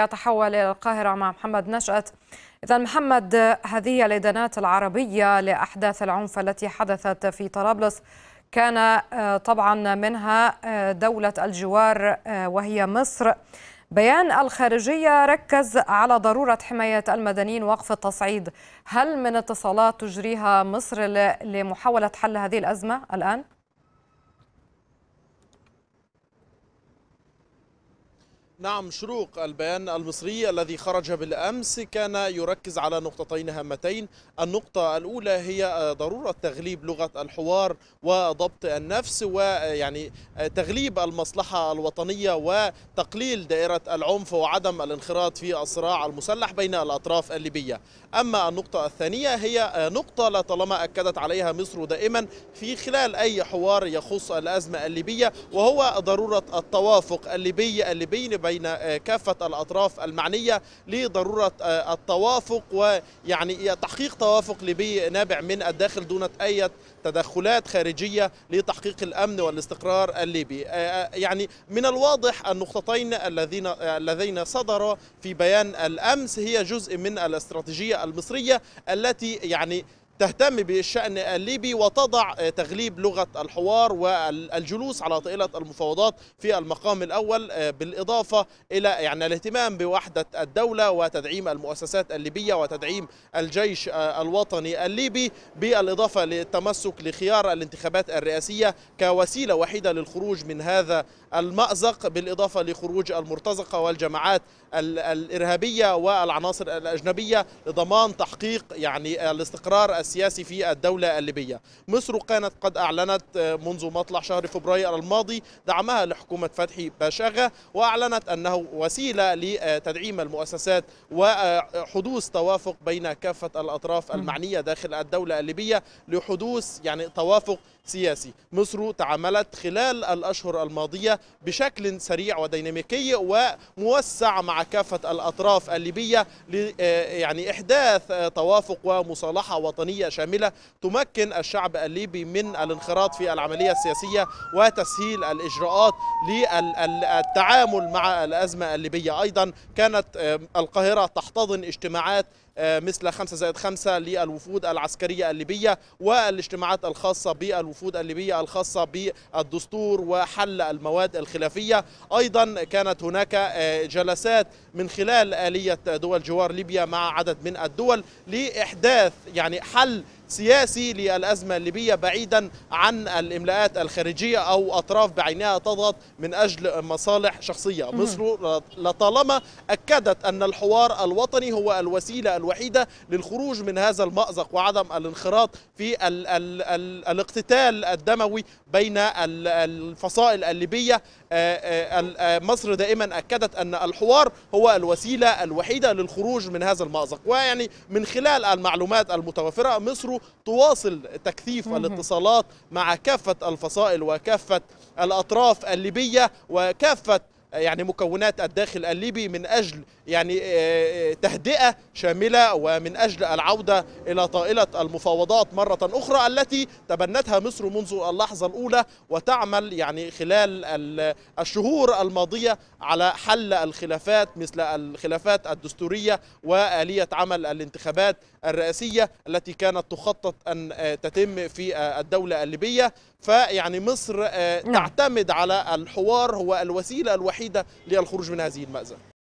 يتحول إلى القاهرة مع محمد نشأت إذا محمد هذه الإدانات العربية لأحداث العنف التي حدثت في طرابلس كان آه، طبعا منها آه، دولة الجوار آه، وهي مصر بيان الخارجية ركز على ضرورة حماية المدنيين وقف التصعيد هل من اتصالات تجريها مصر لمحاولة حل هذه الأزمة الآن؟ نعم شروق البيان المصري الذي خرج بالامس كان يركز على نقطتين هامتين، النقطة الأولى هي ضرورة تغليب لغة الحوار وضبط النفس ويعني تغليب المصلحة الوطنية وتقليل دائرة العنف وعدم الانخراط في الصراع المسلح بين الأطراف الليبية. أما النقطة الثانية هي نقطة لطالما أكدت عليها مصر دائما في خلال أي حوار يخص الأزمة الليبية وهو ضرورة التوافق الليبي الليبي بين آه، كافة الأطراف المعنية لضرورة آه، التوافق ويعني إيه، تحقيق توافق ليبي نابع من الداخل دون أي تدخلات خارجية لتحقيق الأمن والاستقرار الليبي آه، يعني من الواضح النقطتين الذين اللذين صدرا في بيان الأمس هي جزء من الاستراتيجية المصرية التي يعني تهتم بالشأن الليبي وتضع آه، تغليب لغة الحوار والجلوس على طائلة المفاوضات في المقام الأول آه، بالإضافة إلى يعني الاهتمام بوحدة الدولة وتدعيم المؤسسات الليبية وتدعيم الجيش آه، الوطني الليبي بالإضافة للتمسك لخيار الانتخابات الرئاسية كوسيلة وحيدة للخروج من هذا المأزق بالإضافة لخروج المرتزقة والجماعات الإرهابية والعناصر الأجنبية لضمان تحقيق يعني الاستقرار السياسي في الدولة الليبية مصر كانت قد أعلنت آه، منذ مطلع شهر فبراير الماضي دعمها لحكومة فتحي باشاغا وأعلنت أنه وسيلة لتدعيم المؤسسات وحدوث توافق بين كافة الأطراف المعنية داخل الدولة الليبية لحدوث يعني توافق سياسي مصر تعاملت خلال الأشهر الماضية بشكل سريع وديناميكي وموسع مع كافة الأطراف الليبية آه، يعني إحداث آه، توافق ومصالحة وطنية شاملة تمكن الشعب الليبي من الانخراط في العملية السياسية وتسهيل الإجراءات للتعامل مع الأزمة الليبية أيضا كانت آه، القاهرة تحتضن اجتماعات مثل 5 زائد 5 للوفود العسكرية الليبية والاجتماعات الخاصة بالوفود الوفود الليبية الخاصة بالدستور وحل المواد الخلافية أيضا كانت هناك آه، جلسات من خلال آلية دول جوار ليبيا مع عدد من الدول لإحداث يعني حل سياسي للأزمة الليبية بعيدا عن الإملاءات الخارجية أو أطراف بعينها تضغط من أجل مصالح شخصية مصر لطالما أكدت أن الحوار الوطني هو الوسيلة الوحيدة للخروج من هذا المأزق وعدم الانخراط في الـ الـ الـ الاقتتال الدموي بين الفصائل الليبية آه، آه، آه، مصر دائما أكدت أن الحوار هو الوسيلة الوحيدة للخروج من هذا المأزق ويعني من خلال المعلومات المتوفرة مصر مترو تواصل تكثيف الاتصالات مع كافة الفصائل وكافة الأطراف الليبية وكافة يعني مكونات الداخل الليبي من اجل يعني آه، آه، تهدئه شامله ومن اجل العوده الى طائله المفاوضات مره اخرى التي تبنتها مصر منذ اللحظه الاولى وتعمل يعني خلال الشهور الماضيه على حل الخلافات مثل الخلافات الدستوريه واليه عمل الانتخابات الرئاسيه التي كانت تخطط ان آه، تتم في الدوله الليبيه فيعني مصر نعم. تعتمد على الحوار هو الوسيله الوحيده الوحيده للخروج من هذه المأزق